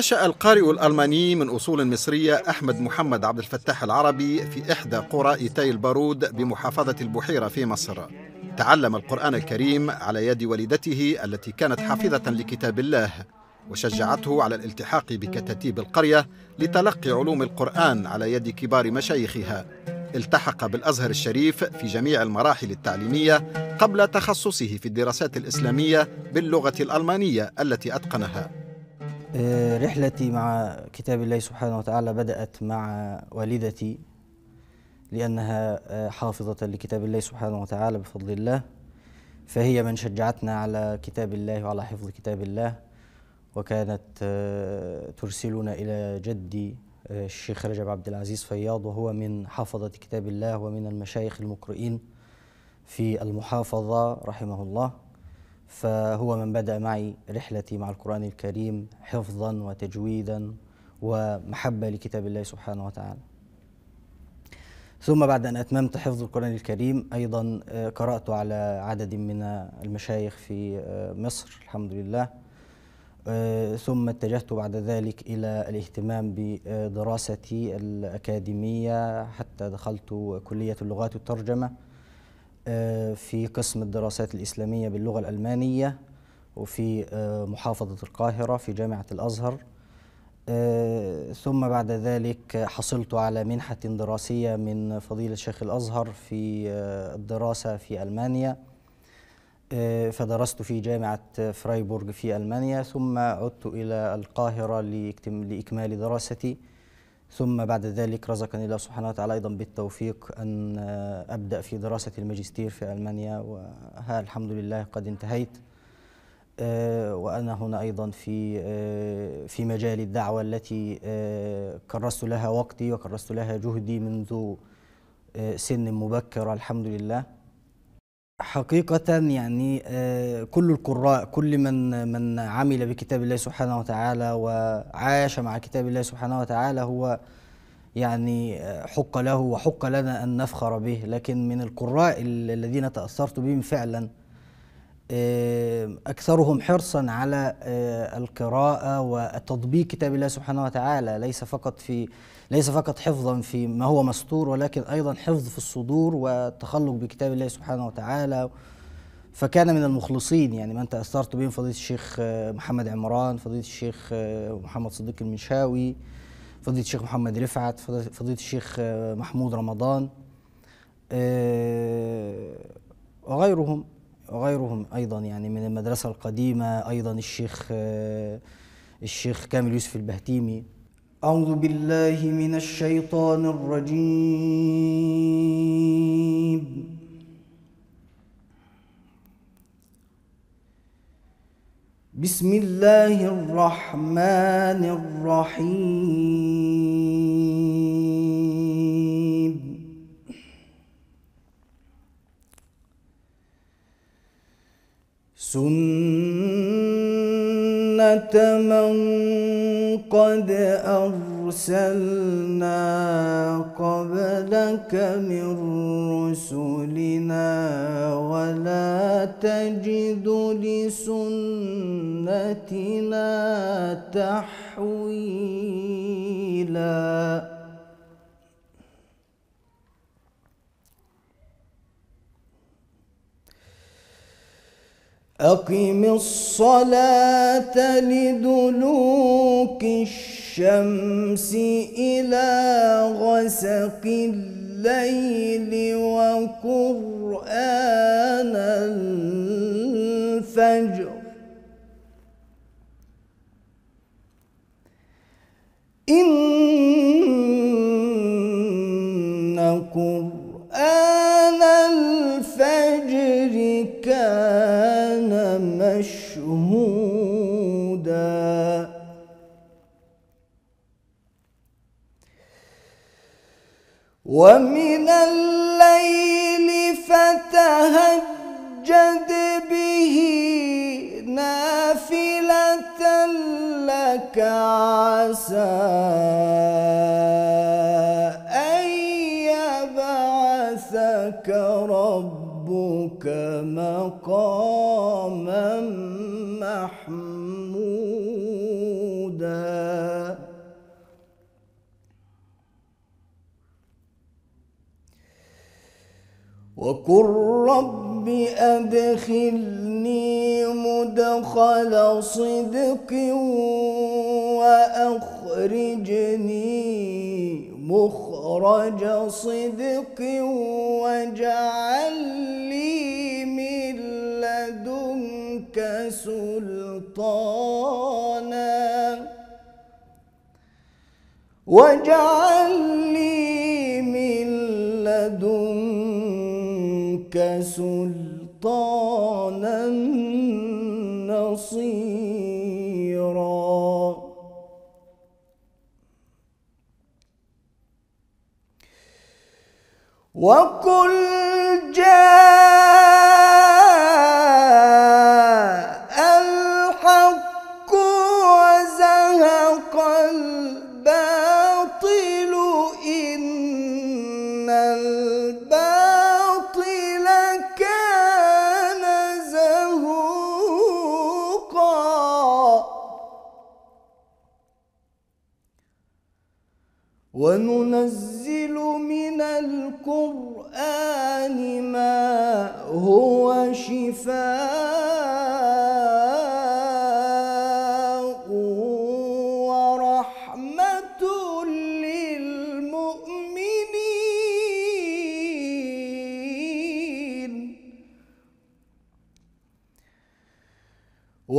نشأ القارئ الألماني من أصول مصرية أحمد محمد عبد الفتاح العربي في إحدى قرى إيتاي البارود بمحافظة البحيرة في مصر تعلم القرآن الكريم على يد والدته التي كانت حافظة لكتاب الله وشجعته على الالتحاق بكتاتيب القرية لتلقي علوم القرآن على يد كبار مشايخها التحق بالازهر الشريف في جميع المراحل التعليميه قبل تخصصه في الدراسات الاسلاميه باللغه الالمانيه التي اتقنها آه، رحلتي مع كتاب الله سبحانه وتعالى بدأت مع والدتي لأنها آه، حافظة لكتاب الله سبحانه وتعالى بفضل الله فهي من شجعتنا على كتاب الله وعلى حفظ كتاب الله وكانت آه، ترسلنا إلى جدي الشيخ رجب عبد العزيز فياض وهو من حافظة كتاب الله ومن المشايخ المقرئين في المحافظة رحمه الله فهو من بدأ معي رحلتي مع القرآن الكريم حفظا وتجويدا ومحبة لكتاب الله سبحانه وتعالى ثم بعد أن أتممت حفظ القرآن الكريم أيضا آه، قرأت على عدد من المشايخ في آه، مصر الحمد لله آه، ثم اتجهت بعد ذلك إلى الاهتمام بدراستي الأكاديمية حتى دخلت كلية اللغات والترجمة آه، في قسم الدراسات الإسلامية باللغة الألمانية وفي آه، محافظة القاهرة في جامعة الأزهر آه، ثم بعد ذلك حصلت على منحة دراسية من فضيلة شيخ الأزهر في الدراسة في ألمانيا فدرست في جامعة فرايبورغ في ألمانيا ثم عدت إلى القاهرة لإكمال دراستي ثم بعد ذلك رزقني الله سبحانه وتعالى أيضا بالتوفيق أن آه، أبدأ في دراسة الماجستير في ألمانيا وها الحمد لله قد انتهيت آه، وأنا هنا أيضا في آه، في مجال الدعوة التي كرست لها وقتي وكرست لها جهدي منذ سن مبكرة الحمد لله حقيقة يعني آه، كل القراء كل من من عمل بكتاب الله سبحانه وتعالى وعاش مع كتاب الله سبحانه وتعالى هو يعني آه، حق له وحق لنا أن نفخر به لكن من القراء الذين تأثرت بهم فعلا آه، أكثرهم حرصا على آه، القراءة وتطبيق كتاب الله سبحانه وتعالى ليس فقط في ليس فقط حفظا في ما هو مستور ولكن أيضا حفظ في الصدور والتخلق بكتاب الله سبحانه وتعالى فكان من المخلصين يعني من تأثرت بهم فضيلة الشيخ آه، محمد عمران فضيلة الشيخ محمد صديق المنشاوي فضيلة الشيخ محمد رفعت فضيلة الشيخ محمود رمضان وغيرهم وغيرهم أيضا يعني من المدرسة القديمة أيضا الشيخ الشيخ كامل يوسف البهتيمي أعوذ بالله من الشيطان الرجيم بسم الله الرحمن الرحيم سنة من قد أرسلنا قبلك من رسلنا ولا تجد لسنتنا تحويلاً أقم الصلاة لدلوك الشمس إلى غسق الليل وقرآن الفجر ومن الليل فتهجد به نافلة لك عسى أن يبعثك ربك مقاما محمودا وقل رب أدخلني مدخل صدق وأخرجني مخرج صدق واجعل لي من لدنك سلطانا واجعل لي منك سلطانا نصيرا وكل جاء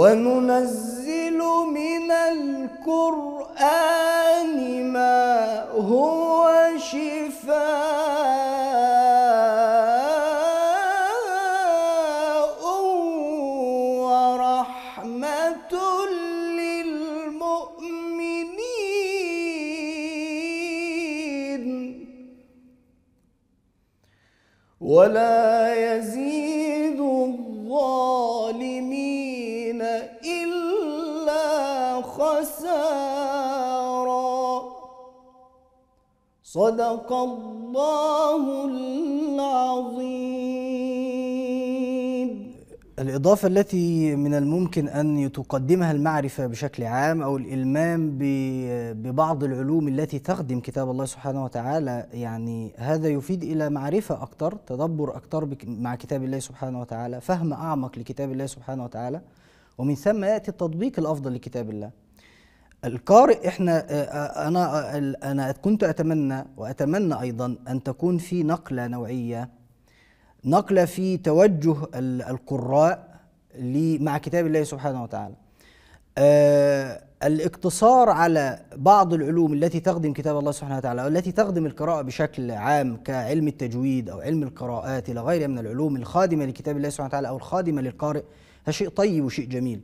وننزل من القرآن ما هو شفاء نارا صدق الله العظيم الإضافة التي من الممكن أن تقدمها المعرفة بشكل عام أو الإلمام ببعض العلوم التي تخدم كتاب الله سبحانه وتعالى يعني هذا يفيد إلى معرفة أكثر تدبر أكثر مع كتاب الله سبحانه وتعالى فهم أعمق لكتاب الله سبحانه وتعالى ومن ثم يأتي التطبيق الأفضل لكتاب الله القارئ احنا آه، آه، انا آه، انا كنت اتمنى واتمنى ايضا ان تكون في نقله نوعيه نقله في توجه القراء مع كتاب الله سبحانه وتعالى الاقتصار على بعض العلوم التي تخدم كتاب الله سبحانه وتعالى او التي تخدم القراءة بشكل عام كعلم التجويد أو علم القراءات إلى غيرها من العلوم الخادمة لكتاب الله سبحانه وتعالى أو الخادمة للقارئ هذا شيء طيب وشيء جميل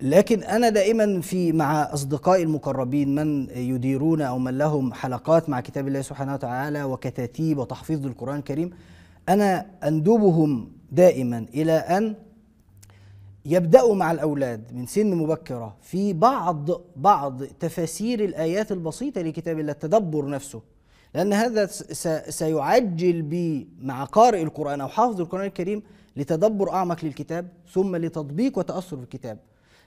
لكن انا دائما في مع اصدقائي المقربين من يديرون او من لهم حلقات مع كتاب الله سبحانه وتعالى وكتاتيب وتحفيظ للقران الكريم انا اندبهم دائما الى ان يبداوا مع الاولاد من سن مبكره في بعض بعض تفاسير الايات البسيطه لكتاب الله التدبر نفسه لان هذا سيعجل بي مع قارئ القران او حافظ القران الكريم لتدبر اعمق للكتاب ثم لتطبيق وتاثر في الكتاب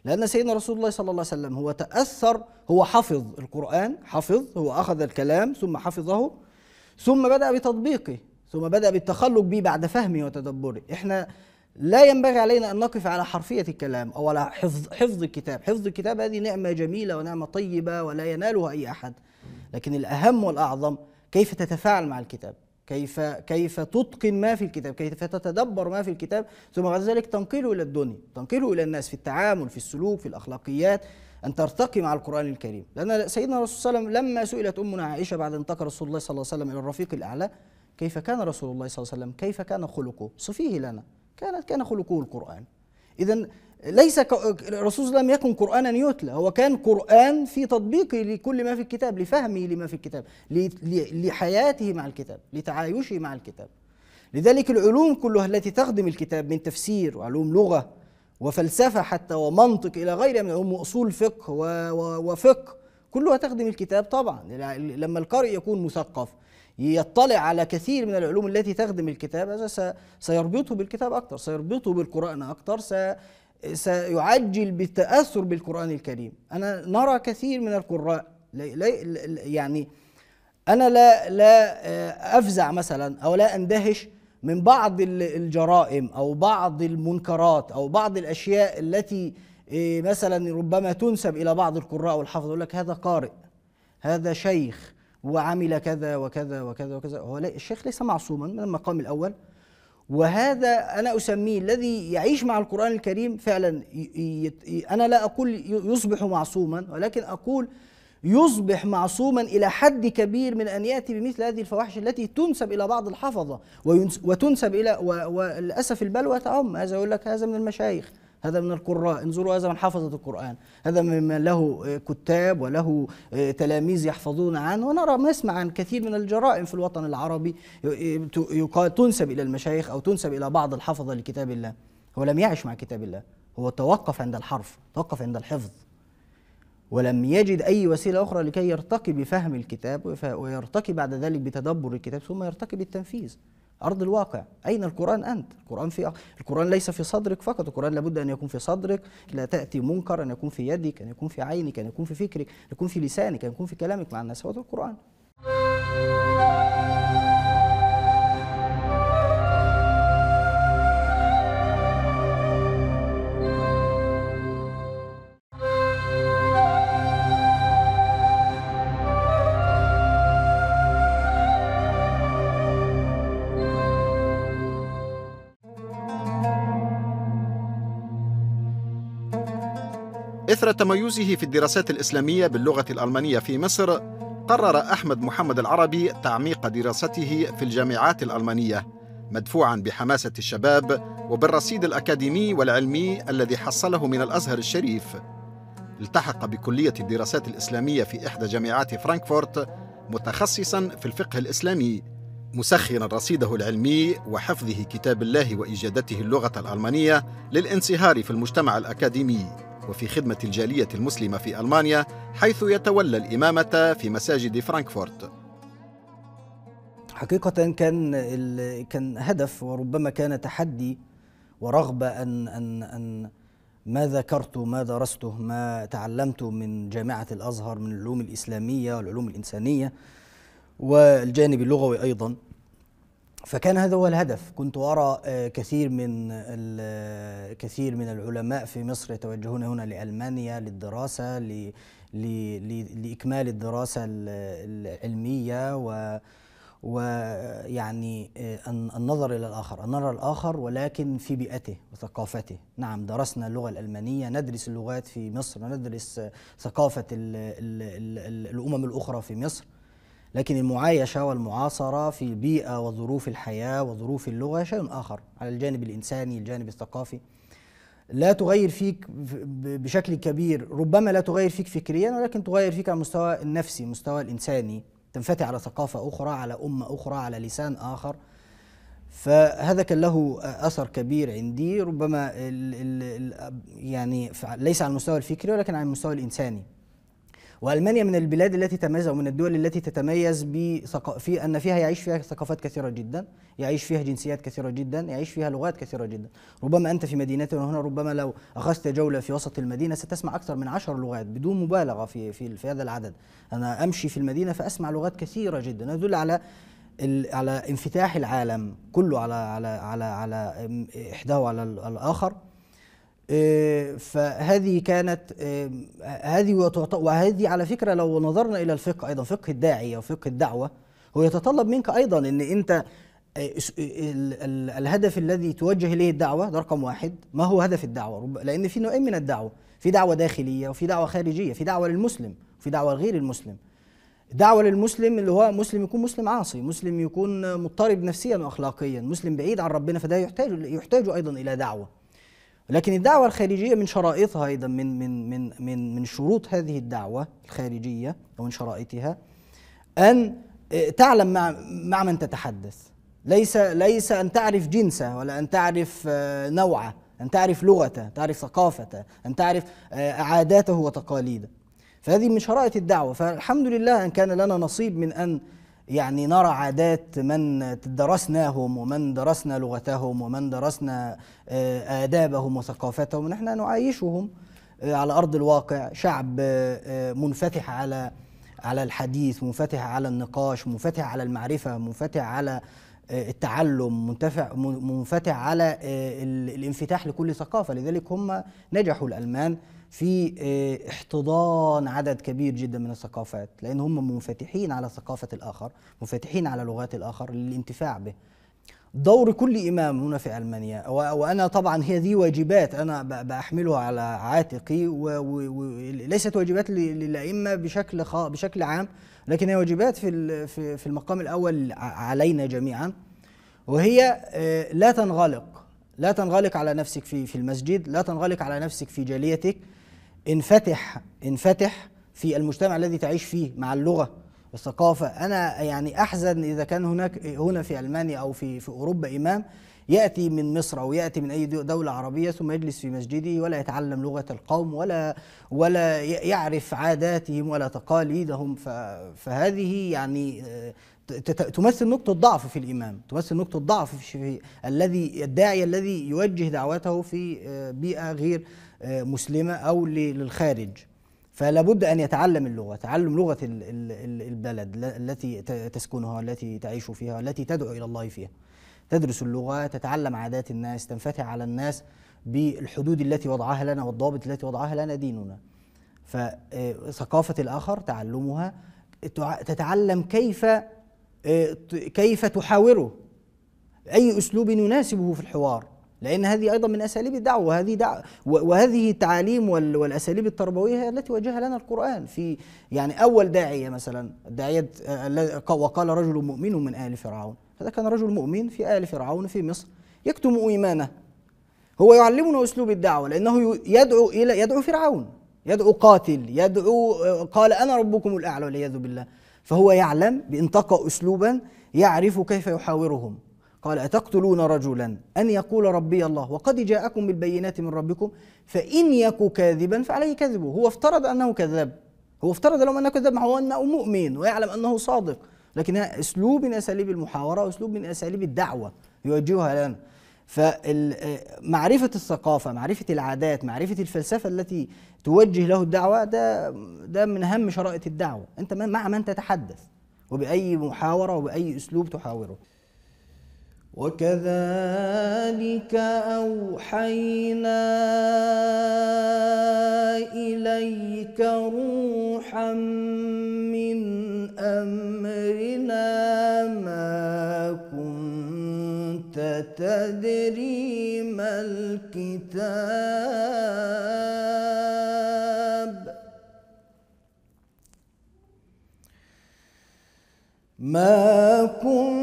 لأن سيدنا رسول الله صلى الله عليه وسلم هو تأثر هو حفظ القرآن حفظ هو أخذ الكلام ثم حفظه ثم بدأ بتطبيقه ثم بدأ بالتخلق به بعد فهمه وتدبره إحنا لا ينبغي علينا أن نقف على حرفية الكلام أو على حفظ, حفظ الكتاب حفظ الكتاب هذه نعمة جميلة ونعمة طيبة ولا ينالها أي أحد لكن الأهم والأعظم كيف تتفاعل مع الكتاب كيف كيف تتقن ما في الكتاب كيف تتدبر ما في الكتاب ثم بعد ذلك تنقله الى الدنيا تنقله الى الناس في التعامل في السلوك في الاخلاقيات ان ترتقي مع القران الكريم لان سيدنا الرسول صلى الله عليه وسلم لما سئلت امنا عائشه بعد ان انتقل رسول الله صلى الله عليه وسلم الى الرفيق الاعلى كيف كان رسول الله صلى الله عليه وسلم كيف كان خلقه صفيه لنا كانت كان خلقه القران اذا ليس الرسول لم يكن قرانا يتلى هو كان قران في تطبيقه لكل ما في الكتاب لفهمه لما في الكتاب لحياته مع الكتاب لتعايشه مع الكتاب لذلك العلوم كلها التي تخدم الكتاب من تفسير وعلوم لغه وفلسفه حتى ومنطق الى غيرها من علوم واصول فقه وفقه كلها تخدم الكتاب طبعا لما القارئ يكون مثقف يطلع على كثير من العلوم التي تخدم الكتاب هذا سيربطه بالكتاب أكثر سيربطه بالقرآن أكثر سيعجل بالتأثر بالقرآن الكريم أنا نرى كثير من القراء يعني أنا لا لا آه، أفزع مثلا أو لا أندهش من بعض الجرائم أو بعض المنكرات أو بعض الأشياء التي آه، مثلا ربما تنسب إلى بعض القراء والحفظ يقول لك هذا قارئ هذا شيخ وعمل كذا وكذا وكذا وكذا هو الشيخ ليس معصوما من المقام الأول وهذا انا اسميه الذي يعيش مع القران الكريم فعلا انا لا اقول يصبح معصوما ولكن اقول يصبح معصوما الى حد كبير من ان ياتي بمثل هذه الفواحش التي تنسب الى بعض الحفظه وتنسب الى وللاسف البلوى تعم هذا يقول لك هذا من المشايخ هذا من القراء انظروا هذا من حفظة القرآن هذا ممن له آه، كتاب وله آه، تلاميذ يحفظون عنه ونرى نسمع عن كثير من الجرائم في الوطن العربي يقال تنسب إلى المشايخ أو تنسب إلى بعض الحفظة لكتاب الله هو لم يعش مع كتاب الله هو توقف عند الحرف توقف عند الحفظ ولم يجد أي وسيلة أخرى لكي يرتقي بفهم الكتاب ويرتقي بعد ذلك بتدبر الكتاب ثم يرتقي بالتنفيذ أرض الواقع أين القرآن أنت؟ القرآن, في القرآن ليس في صدرك فقط القرآن لابد أن يكون في صدرك لا تأتي منكر أن يكون في يدك أن يكون في عينك أن يكون في فكرك أن يكون في لسانك أن يكون في كلامك مع الناس هذا القرآن إثر تميزه في الدراسات الإسلامية باللغة الألمانية في مصر قرر أحمد محمد العربي تعميق دراسته في الجامعات الألمانية مدفوعا بحماسة الشباب وبالرصيد الأكاديمي والعلمي الذي حصله من الأزهر الشريف التحق بكلية الدراسات الإسلامية في إحدى جامعات فرانكفورت متخصصا في الفقه الإسلامي مسخرا رصيده العلمي وحفظه كتاب الله وإجادته اللغة الألمانية للانصهار في المجتمع الأكاديمي وفي خدمة الجالية المسلمة في ألمانيا حيث يتولى الإمامة في مساجد فرانكفورت حقيقة كان كان هدف وربما كان تحدي ورغبة أن أن أن ما ذكرته ما درسته ما تعلمته من جامعة الأزهر من العلوم الإسلامية والعلوم الإنسانية والجانب اللغوي أيضا فكان هذا هو الهدف كنت أرى آه، كثير من آه، كثير من العلماء في مصر يتوجهون هنا لألمانيا للدراسة لإكمال الدراسة العلمية و ويعني آه، النظر إلى الآخر النظر نرى الآخر ولكن في بيئته وثقافته نعم درسنا اللغة الألمانية ندرس اللغات في مصر ندرس ثقافة الأمم الأخرى في مصر لكن المعايشة والمعاصرة في البيئة وظروف الحياة وظروف اللغة شيء آخر على الجانب الإنساني الجانب الثقافي لا تغير فيك بشكل كبير ربما لا تغير فيك فكريا ولكن تغير فيك على المستوى النفسي المستوى الإنساني تنفتح على ثقافة أخرى على أمة أخرى على لسان آخر فهذا كان له اثر كبير عندي ربما الـ الـ يعني ليس على المستوى الفكري ولكن على المستوى الانساني والمانيا من البلاد التي تميز او من الدول التي تتميز في ان فيها يعيش فيها ثقافات كثيره جدا يعيش فيها جنسيات كثيره جدا يعيش فيها لغات كثيره جدا ربما انت في مدينتنا هنا ربما لو اخذت جوله في وسط المدينه ستسمع اكثر من عشر لغات بدون مبالغه في في, في هذا العدد انا امشي في المدينه فاسمع لغات كثيره جدا يدل على على انفتاح العالم كله على على على على احداه على الاخر آه، فهذه كانت آه، هذه وهذه على فكره لو نظرنا الى الفقه ايضا فقه الداعيه وفقه الدعوه هو يتطلب منك ايضا ان انت آه، الهدف الذي توجه اليه الدعوه ده رقم واحد ما هو هدف الدعوه لان في نوعين من الدعوه في دعوه داخليه وفي دعوه خارجيه في دعوه للمسلم وفي دعوه غير المسلم دعوة للمسلم اللي هو مسلم يكون مسلم عاصي مسلم يكون مضطرب نفسيا وأخلاقيا مسلم بعيد عن ربنا فده يحتاج يحتاج أيضا إلى دعوة لكن الدعوة الخارجية من شرائطها أيضا من من من من من شروط هذه الدعوة الخارجية أو من شرائطها أن آه، تعلم مع مع من تتحدث ليس ليس أن تعرف جنسه ولا أن تعرف آه، نوعه أن تعرف لغته تعرف ثقافته أن تعرف آه، عاداته وتقاليده فهذه من شرائط الدعوة فالحمد لله أن كان لنا نصيب من أن يعني نرى عادات من درسناهم ومن درسنا لغتهم ومن درسنا آه، آدابهم وثقافتهم ونحن نعايشهم آه، على أرض الواقع شعب آه، منفتح على على الحديث منفتح على النقاش منفتح على المعرفة منفتح على التعلم منتفع منفتح على الانفتاح لكل ثقافة لذلك هم نجحوا الألمان في آه، احتضان عدد كبير جدا من الثقافات لان هم منفتحين على ثقافه الاخر منفتحين على لغات الاخر للانتفاع به دور كل امام هنا في المانيا وانا طبعا هي دي واجبات انا بحملها على عاتقي وليست واجبات للائمه بشكل بشكل عام لكن هي واجبات في في المقام الاول علينا جميعا وهي آه، لا تنغلق لا تنغلق على نفسك في في المسجد لا تنغلق على نفسك في جاليتك انفتح انفتح في المجتمع الذي تعيش فيه مع اللغه الثقافه انا يعني احزن اذا كان هناك هنا في المانيا او في في اوروبا امام ياتي من مصر او ياتي من اي دوله عربيه ثم يجلس في مسجده ولا يتعلم لغه القوم ولا ولا يعرف عاداتهم ولا تقاليدهم فهذه يعني آه، تمثل نقطة ضعف في الإمام تمثل نقطة ضعف في الذي الداعي الذي يوجه دعوته في آه، بيئة غير مسلمه او للخارج فلا بد ان يتعلم اللغه تعلم لغه البلد التي تسكنها التي تعيش فيها التي تدعو الى الله فيها تدرس اللغه تتعلم عادات الناس تنفتح على الناس بالحدود التي وضعها لنا والضوابط التي وضعها لنا ديننا فثقافه آه، الاخر تعلمها تتعلم كيف آه، كيف تحاوره اي اسلوب يناسبه في الحوار لأن هذه أيضا من أساليب الدعوة وهذه دعوة وهذه التعاليم والأساليب التربوية التي وجهها لنا القرآن في يعني أول داعية مثلا داعية آه، وقال رجل مؤمن من آل فرعون هذا كان رجل مؤمن في آل فرعون في مصر يكتم إيمانه هو يعلمنا أسلوب الدعوة لأنه يدعو إلى يدعو فرعون يدعو قاتل يدعو آه، قال أنا ربكم الأعلى والعياذ بالله فهو يعلم بإن أسلوبا يعرف كيف يحاورهم قال أتقتلون رجلا أن يقول ربي الله وقد جاءكم بالبينات من ربكم فإن يك كاذبا فعليه كذبه هو افترض أنه كذاب هو افترض لهم أنه كذاب هو أنه مؤمن ويعلم أنه صادق لكن أسلوب من أساليب المحاورة وأسلوب من أساليب الدعوة يوجهها لنا فمعرفة الثقافة معرفة العادات معرفة الفلسفة التي توجه له الدعوة ده ده من أهم شرائط الدعوة أنت مع من تتحدث وبأي محاورة وبأي أسلوب تحاوره وكذلك أوحينا إليك روحا من أمرنا ما كنت تدري ما الكتاب ما كنت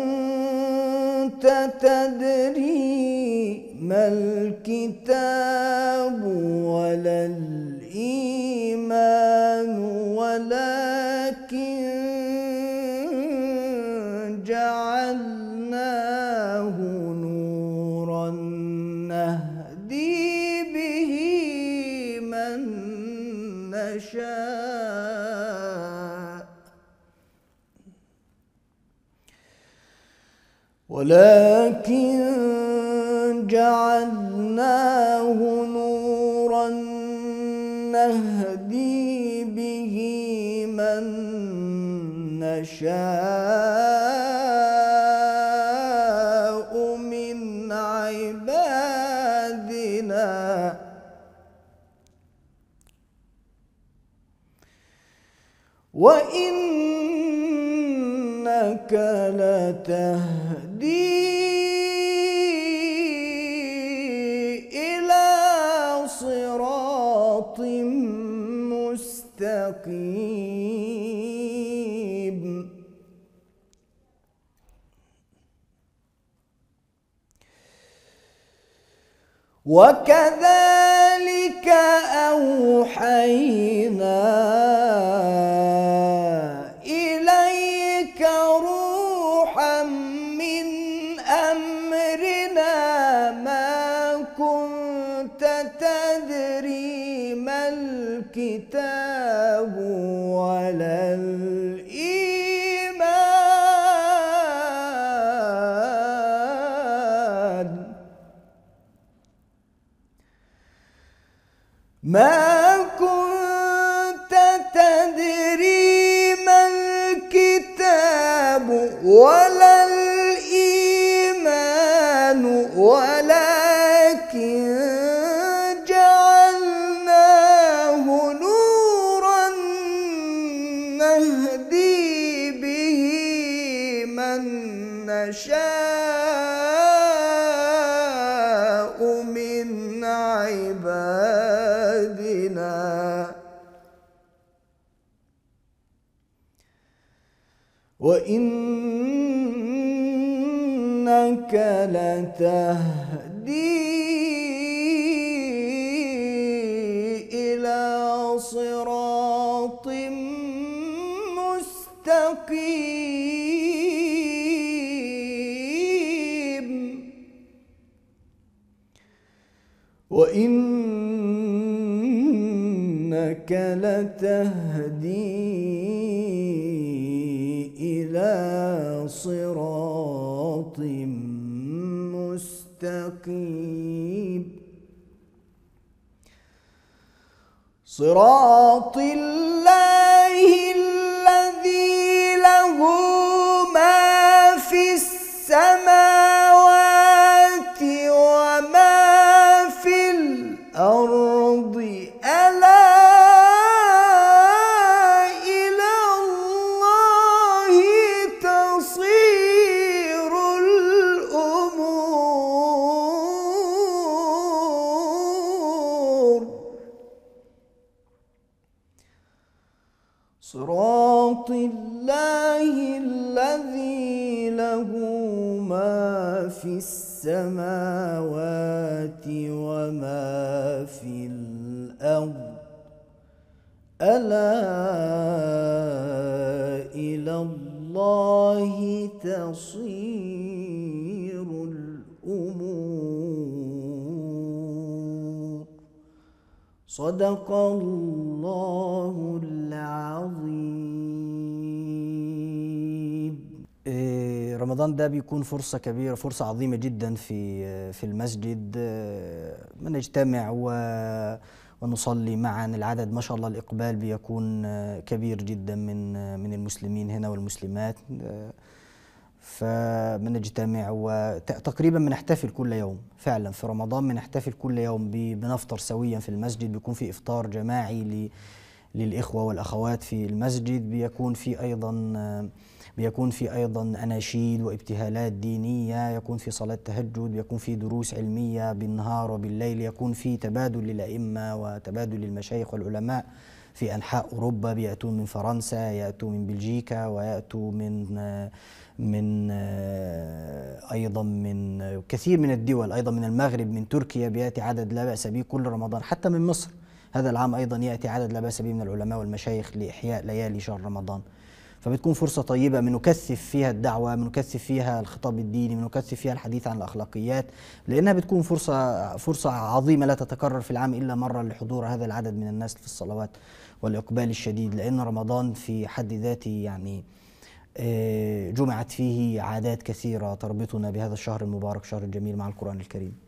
تدري ما الكتاب ولا الإيمان ولكن جعلناه نورا نهدي به من نشاء من عبادنا وإنك لتهدي وكذلك أوحينا وإنك لتهدي إلى صراط مستقيم وإنك لتهدي صراط مستقيم صراط الله صراط الله الذي له ما في السماوات وما في الأرض ألا إلى الله تصير صدق الله العظيم إيه، رمضان ده بيكون فرصة كبيرة فرصة عظيمة جدا في في المسجد إيه، نجتمع و ونصلي معا العدد ما شاء الله الإقبال بيكون كبير جدا من من المسلمين هنا والمسلمات إيه، فبنجتمع وتقريبا بنحتفل كل يوم فعلا في رمضان بنحتفل كل يوم بنفطر سويا في المسجد بيكون في افطار جماعي للاخوه والاخوات في المسجد بيكون في ايضا بيكون في ايضا اناشيد وابتهالات دينيه يكون في صلاه تهجد يكون في دروس علميه بالنهار وبالليل يكون في تبادل للائمه وتبادل للمشايخ والعلماء في انحاء اوروبا بياتون من فرنسا ياتوا من بلجيكا وياتوا من من آه، ايضا من كثير من الدول ايضا من المغرب من تركيا بياتي عدد لا باس به كل رمضان حتى من مصر هذا العام ايضا ياتي عدد لا باس به من العلماء والمشايخ لاحياء ليالي شهر رمضان فبتكون فرصه طيبه بنكثف فيها الدعوه بنكثف فيها الخطاب الديني بنكثف فيها الحديث عن الاخلاقيات لانها بتكون فرصه فرصه عظيمه لا تتكرر في العام الا مره لحضور هذا العدد من الناس في الصلوات والاقبال الشديد لان رمضان في حد ذاته يعني آه، جمعت فيه عادات كثيرة تربطنا بهذا الشهر المبارك شهر الجميل مع القرآن الكريم